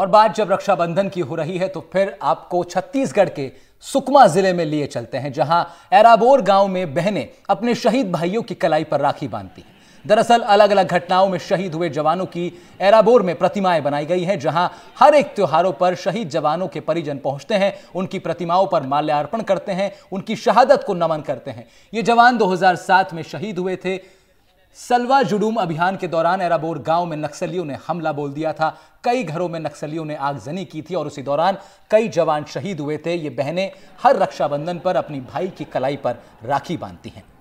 और बात जब रक्षाबंधन की हो रही है तो फिर आपको छत्तीसगढ़ के सुकमा जिले में लिए चलते हैं जहां एराबोर गांव में बहनें अपने शहीद भाइयों की कलाई पर राखी बांधती हैं दरअसल अलग अलग घटनाओं में शहीद हुए जवानों की एराबोर में प्रतिमाएं बनाई गई हैं जहां हर एक त्योहारों पर शहीद जवानों के परिजन पहुंचते हैं उनकी प्रतिमाओं पर माल्यार्पण करते हैं उनकी शहादत को नमन करते हैं ये जवान दो में शहीद हुए थे सलवा जुडूम अभियान के दौरान एराबोर गांव में नक्सलियों ने हमला बोल दिया था कई घरों में नक्सलियों ने आगजनी की थी और उसी दौरान कई जवान शहीद हुए थे ये बहनें हर रक्षाबंधन पर अपनी भाई की कलाई पर राखी बांधती हैं